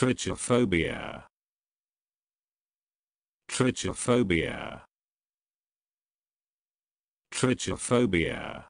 Trichophobia. Trichophobia. Trichophobia.